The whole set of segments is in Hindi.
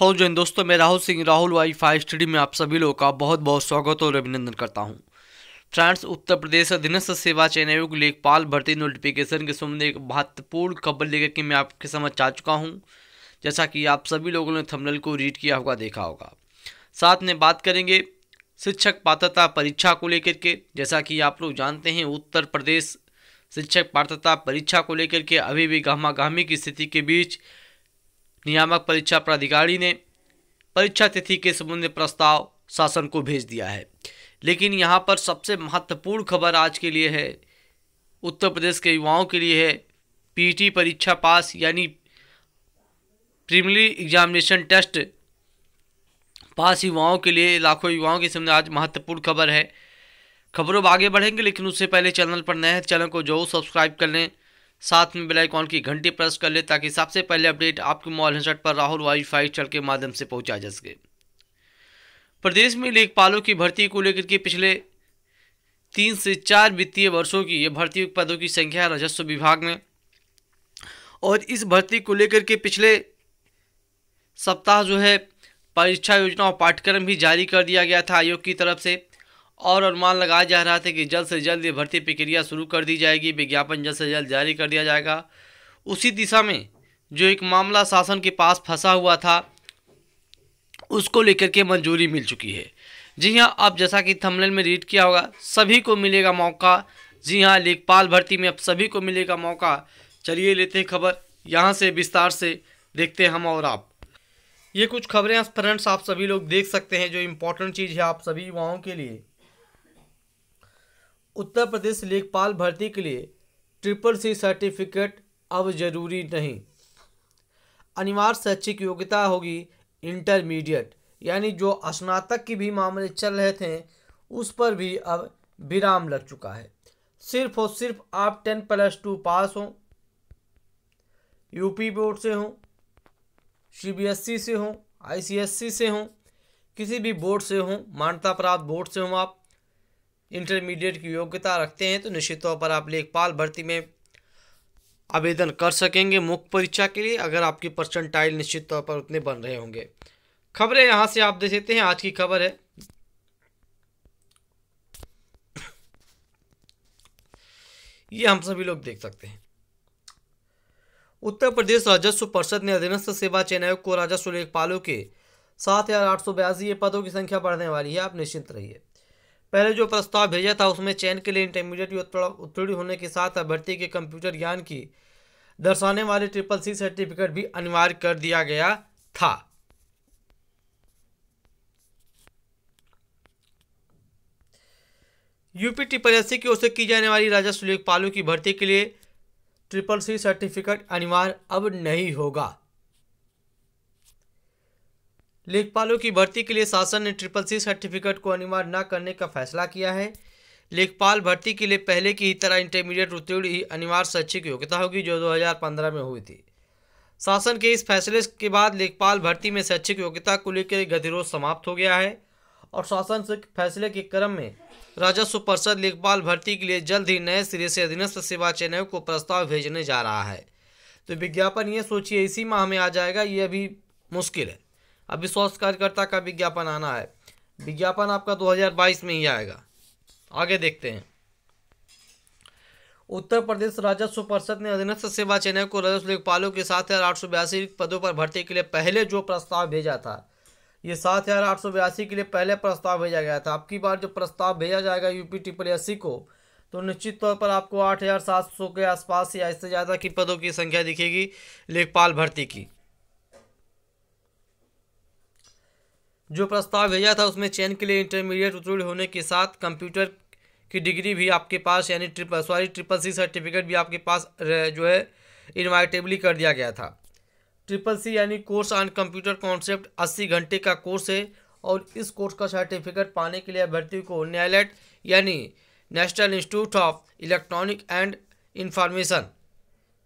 हेलो जैन दोस्तों मैं Rahul Singh Rahul Y five study में आप सभी लोगों का बहुत बहुत स्वागत और अभिनंदन करता हूं फ्रांस उत्तर प्रदेश अधीनस्थ सेवा चयन आयोग लेखपाल भर्ती नोटिफिकेशन के संबंध एक महत्वपूर्ण खबर लेकर के मैं आपके समझ आ चुका हूं जैसा कि आप सभी लोगों ने थमनल को रीड किया होगा देखा होगा साथ में बात करेंगे शिक्षक पात्रता परीक्षा को लेकर के जैसा कि आप लोग जानते हैं उत्तर प्रदेश शिक्षक पात्रता परीक्षा को लेकर के अभी भी गहमागहमी की स्थिति के बीच नियामक परीक्षा प्राधिकारी ने परीक्षा तिथि के संबंध में प्रस्ताव शासन को भेज दिया है लेकिन यहाँ पर सबसे महत्वपूर्ण खबर आज के लिए है उत्तर प्रदेश के युवाओं के लिए है पीटी परीक्षा पास यानी प्रीमरी एग्जामिनेशन टेस्ट पास युवाओं के लिए लाखों युवाओं के सामने आज महत्वपूर्ण खबर है खबरों आगे बढ़ेंगे लेकिन उससे पहले चैनल पर नए हैं चैनल को जरूर सब्सक्राइब कर लें साथ में बेल आइकॉन की घंटी प्रेस कर ले ताकि सबसे पहले अपडेट आपके मोबाइल हेडसेट पर राहुल वाईफाई चल के माध्यम से पहुंचा जा सके प्रदेश में लेखपालों की भर्ती को लेकर के पिछले तीन से चार वित्तीय वर्षों की यह भर्ती पदों की संख्या राजस्व विभाग में और इस भर्ती को लेकर के पिछले सप्ताह जो है परीक्षा योजना और पाठ्यक्रम भी जारी कर दिया गया था आयोग की तरफ से और अनुमान लगाया जा रहा था कि जल्द से जल्द ये भर्ती प्रक्रिया शुरू कर दी जाएगी विज्ञापन जल्द से जल्द जारी कर दिया जाएगा उसी दिशा में जो एक मामला शासन के पास फंसा हुआ था उसको लेकर के मंजूरी मिल चुकी है जी हाँ अब जैसा कि थमलेन में रीड किया होगा सभी को मिलेगा मौका जी हाँ लेखपाल भर्ती में अब सभी को मिलेगा मौका चलिए लेते हैं खबर यहाँ से विस्तार से देखते हैं हम और आप ये कुछ खबरें फ्रेंड्स आप सभी लोग देख सकते हैं जो इम्पोर्टेंट चीज़ है आप सभी युवाओं के लिए उत्तर प्रदेश लेखपाल भर्ती के लिए ट्रिपल सी सर्टिफिकेट अब जरूरी नहीं अनिवार्य शैक्षिक योग्यता होगी इंटरमीडिएट यानी जो स्नातक की भी मामले चल रहे थे उस पर भी अब विराम लग चुका है सिर्फ और सिर्फ आप टेन प्लस टू पास हों यूपी बोर्ड से हों सीबीएसई से हों आईसीएसई से हों किसी भी बोर्ड से हों मान्यता प्राप्त बोर्ड से हों आप इंटरमीडिएट की योग्यता रखते हैं तो निश्चित तौर पर आप लेखपाल भर्ती में आवेदन कर सकेंगे मुख्य परीक्षा के लिए अगर आपकी परसेंटाइल निश्चित तौर पर उतने बन रहे होंगे खबरें यहाँ से आप देख सकते हैं आज की खबर है ये हम सभी लोग देख सकते हैं उत्तर प्रदेश राजस्व परिषद ने अधीनस्थ सेवा चयन आयोग को राजस्व लेखपालों के सात हजार आठ सौ बयासी पदों की संख्या बढ़ने वाली है आप निश्चिंत रहिए पहले जो प्रस्ताव भेजा था उसमें चयन के लिए इंटरमीडिएट उत्तीर्ण होने के साथ अभ्यर्थी के कंप्यूटर ज्ञान की दर्शाने वाले ट्रिपल सी सर्टिफिकेट भी अनिवार्य कर दिया गया था यूपी ट्रिपल एस की ओर से की जाने वाली राजस्व लेखपालों की भर्ती के लिए ट्रिपल सी सर्टिफिकेट अनिवार्य अब नहीं होगा लेखपालों की भर्ती के लिए शासन ने ट्रिपल सी सर्टिफिकेट को अनिवार्य न करने का फैसला किया है लेखपाल भर्ती के लिए पहले की ही तरह इंटरमीडिएट उत्तीर्ण ही अनिवार्य शैक्षिक योग्यता होगी जो 2015 में हुई थी शासन के इस फैसले के बाद लेखपाल भर्ती में शैक्षिक योग्यता को लेकर गतिरोध समाप्त हो गया है और शासन से फैसले के क्रम में राजस्व परिषद लेखपाल भर्ती के लिए जल्द ही नए सिरे से अधीनस्थ सेवा चयन को प्रस्ताव भेजने जा रहा है तो विज्ञापन ये सोचिए इसी माह में आ जाएगा ये अभी मुश्किल है अविश्वास कार्यकर्ता का विज्ञापन आना है विज्ञापन आपका 2022 में ही आएगा आगे देखते हैं उत्तर प्रदेश राजस्व परिषद ने अधीनस्थ सेवा चयन को राजस्व लेखपालों के सात हज़ार आठ सौ बयासी पदों पर भर्ती के लिए पहले जो प्रस्ताव भेजा था ये सात हज़ार आठ सौ बयासी के लिए पहले प्रस्ताव भेजा गया था आपकी बार जो प्रस्ताव भेजा जाएगा यूपी ट्रिपल एस को तो निश्चित तौर पर आपको आठ हज़ार सात सौ के आसपास या इससे ज़्यादा की पदों की संख्या दिखेगी लेखपाल भर्ती की जो प्रस्ताव भेजा था उसमें चयन के लिए इंटरमीडिएट उत्तीर्ण होने के साथ कंप्यूटर की डिग्री भी आपके पास यानी triple sorry triple C certificate भी आपके पास जो है इन्वाइटेबली कर दिया गया था ट्रिपल सी यानी कोर्स ऑन कंप्यूटर कॉन्सेप्ट अस्सी घंटे का कोर्स है और इस कोर्स का सर्टिफिकेट पाने के लिए अभ्यर्थी को न्यायालय यानी national institute of electronic and information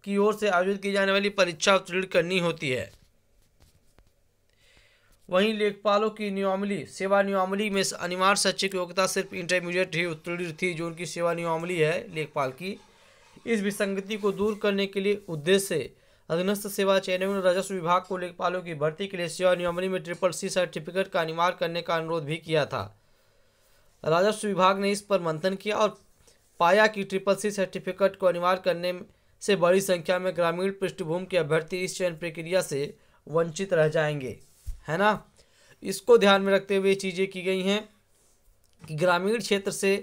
की ओर से आयोजित की जाने वाली परीक्षा उत्तीर्ण करनी होती है वहीं लेखपालों की नियमली सेवा नियमली में अनिवार्य शैक्षिक योग्यता सिर्फ इंटरमीडिएट ही उत्तीर्ण थी जो उनकी सेवा नियमली है लेखपाल की इस विसंगति को दूर करने के लिए उद्देश्य अधीनस्थ सेवा चयन एवं राजस्व विभाग को लेखपालों की भर्ती के लिए सेवा नियमली में ट्रिपल सी सर्टिफिकेट का अनिवार्य करने का अनुरोध भी किया था राजस्व विभाग ने इस पर मंथन किया और पाया कि ट्रिपल सी सर्टिफिकेट को अनिवार्य करने से बड़ी संख्या में ग्रामीण पृष्ठभूमि के अभ्यर्थी इस चयन प्रक्रिया से वंचित रह जाएंगे है ना इसको ध्यान में रखते हुए चीज़ें की गई हैं कि ग्रामीण क्षेत्र से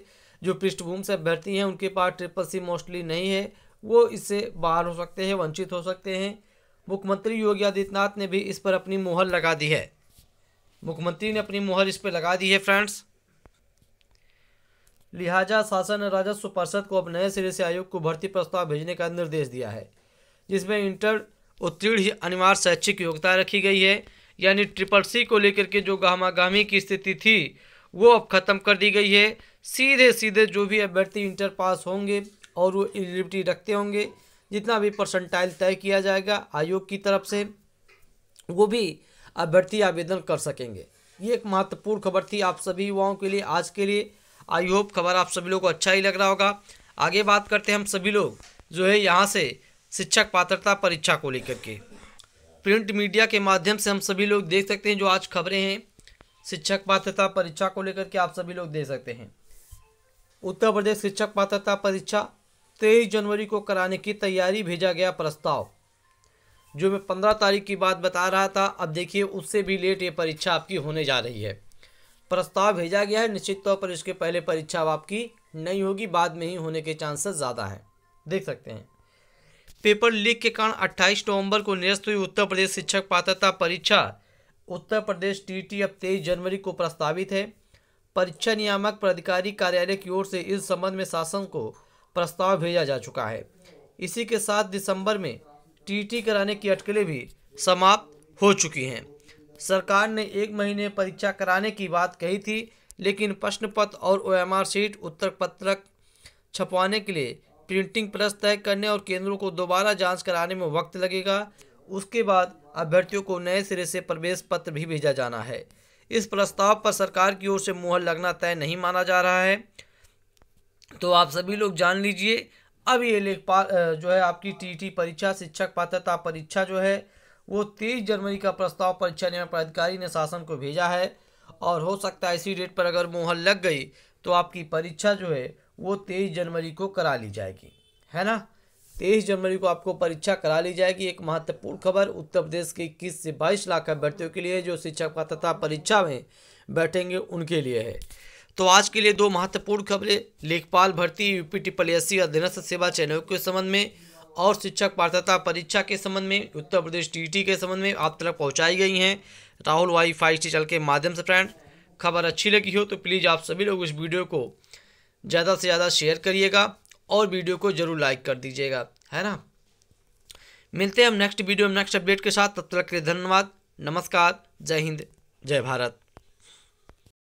जो पृष्ठभूमि से अभ्यर्थी हैं उनके पास ट्रिपल सी मोस्टली नहीं है वो इससे बाहर हो सकते हैं वंचित हो सकते हैं मुख्यमंत्री योगी आदित्यनाथ ने भी इस पर अपनी मोहर लगा दी है मुख्यमंत्री ने अपनी मोहर इस पर लगा दी है फ्रेंड्स लिहाजा शासन राजस्व पर्षद को अब नए सिरे से आयोग को भर्ती प्रस्ताव भेजने का निर्देश दिया है जिसमें इंटर उत्तीर्ण ही अनिवार्य शैक्षिक योग्यता रखी गई है यानी ट्रिपल सी को लेकर के जो गहमागामी की स्थिति थी वो अब ख़त्म कर दी गई है सीधे सीधे जो भी अभ्यर्थी इंटर पास होंगे और वो एलिजिबिलिटी रखते होंगे जितना भी परसेंटाइल तय किया जाएगा आयोग की तरफ से वो भी अभ्यर्थी आवेदन कर सकेंगे ये एक महत्वपूर्ण खबर थी आप सभी युवाओं के लिए आज के लिए आई होप खबर आप सभी लोगों को अच्छा ही लग रहा होगा आगे बात करते हैं हम सभी लोग जो है यहाँ से शिक्षक पात्रता परीक्षा को लेकर के प्रिंट मीडिया के माध्यम से हम सभी लोग देख सकते हैं जो आज खबरें हैं शिक्षक पात्रता परीक्षा को लेकर के आप सभी लोग देख सकते हैं उत्तर प्रदेश शिक्षक पात्रता परीक्षा तेईस जनवरी को कराने की तैयारी भेजा गया प्रस्ताव जो मैं पंद्रह तारीख की बात बता रहा था अब देखिए उससे भी लेट ये परीक्षा आपकी होने जा रही है प्रस्ताव भेजा गया है निश्चित तौर पर इसके पहले परीक्षा अब आपकी नहीं होगी बाद में ही होने के चांसेस ज़्यादा हैं देख सकते हैं पेपर लीक के कारण 28 नवंबर को निरस्त हुई उत्तर प्रदेश शिक्षक पात्रता परीक्षा उत्तर प्रदेश टीटी अब तेईस जनवरी को प्रस्तावित है परीक्षा नियामक प्राधिकारी कार्यालय की ओर से इस संबंध में शासन को प्रस्ताव भेजा जा चुका है इसी के साथ दिसंबर में टीटी कराने की अटकलें भी समाप्त हो चुकी हैं सरकार ने एक महीने परीक्षा कराने की बात कही थी लेकिन प्रश्न पत्र और ओ एम आर सीट उत्तर पत्रक छपवाने के लिए प्रिंटिंग प्रेस तय करने और केंद्रों को दोबारा जांच कराने में वक्त लगेगा उसके बाद अभ्यर्थियों को नए सिरे से प्रवेश पत्र भी भेजा जाना है इस प्रस्ताव पर सरकार की ओर से मुहर लगना तय नहीं माना जा रहा है तो आप सभी लोग जान लीजिए अब ये लेखपाल जो है आपकी टीटी परीक्षा शिक्षक पात्रता परीक्षा जो है वो तेईस जनवरी का प्रस्ताव परीक्षा नियम प्राधिकारी ने शासन को भेजा है और हो सकता है इसी डेट पर अगर मुहर लग गई तो आपकी परीक्षा जो है वो तेईस जनवरी को करा ली जाएगी है ना तेईस जनवरी को आपको परीक्षा करा ली जाएगी एक महत्वपूर्ण खबर उत्तर प्रदेश के इक्कीस से बाईस लाख अभ्यर्थियों के लिए जो शिक्षक पात्रता परीक्षा में बैठेंगे उनके लिए है तो आज के लिए दो महत्वपूर्ण खबरें लेखपाल भर्ती यूपी टिपल एस सी अधीनस्थ सेवा चयनों के संबंध में और शिक्षक पात्रता परीक्षा के संबंध में उत्तर प्रदेश टीटी के संबंध में आप तक पहुंचाई गई हैं राहुल वाई फाइव चैनल के माध्यम से फ्रेंड खबर अच्छी लगी हो तो प्लीज़ आप सभी लोग इस वीडियो को ज़्यादा से ज़्यादा शेयर करिएगा और वीडियो को ज़रूर लाइक कर दीजिएगा है ना मिलते हैं हम नेक्स्ट वीडियो में नेक्स्ट अपडेट के साथ तब तक के लिए धन्यवाद नमस्कार जय हिंद जय भारत